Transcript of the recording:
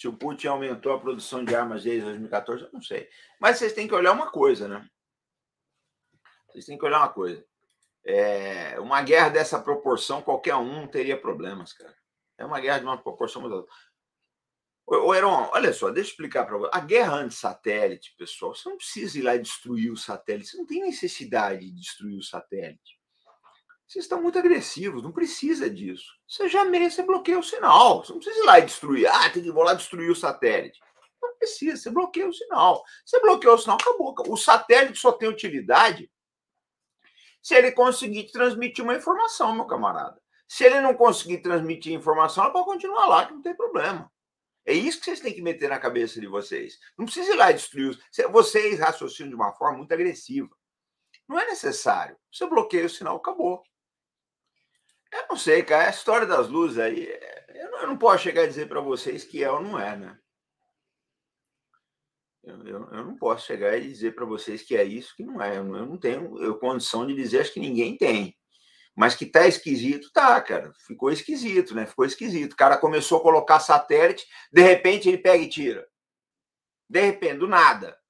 Se o Putin aumentou a produção de armas desde 2014, eu não sei. Mas vocês têm que olhar uma coisa, né? Vocês têm que olhar uma coisa. É, uma guerra dessa proporção, qualquer um teria problemas, cara. É uma guerra de uma proporção muito alta. Ô, Heron, olha só, deixa eu explicar para você. A guerra anti-satélite, pessoal, você não precisa ir lá e destruir o satélite. Você não tem necessidade de destruir o satélite. Vocês estão muito agressivos, não precisa disso. Você já mesmo bloqueia o sinal. Você não precisa ir lá e destruir. Ah, tem que ir lá destruir o satélite. Não precisa, você bloqueia o sinal. Você bloqueou o sinal, acabou. O satélite só tem utilidade se ele conseguir transmitir uma informação, meu camarada. Se ele não conseguir transmitir informação, ela pode continuar lá, que não tem problema. É isso que vocês têm que meter na cabeça de vocês. Não precisa ir lá e destruir. Vocês raciocinam de uma forma muito agressiva. Não é necessário. Você bloqueia o sinal, acabou sei, cara. A história das luzes aí, é, eu não, eu não posso chegar a dizer para vocês que é ou não é, né? Eu, eu, eu não posso chegar e dizer para vocês que é isso, que não é. Eu, não tenho eu, condição de dizer, acho que ninguém tem. Mas que tá esquisito, tá, cara. Ficou esquisito, né? Ficou esquisito. O cara começou a colocar satélite, de repente ele pega e tira. De repente, do nada.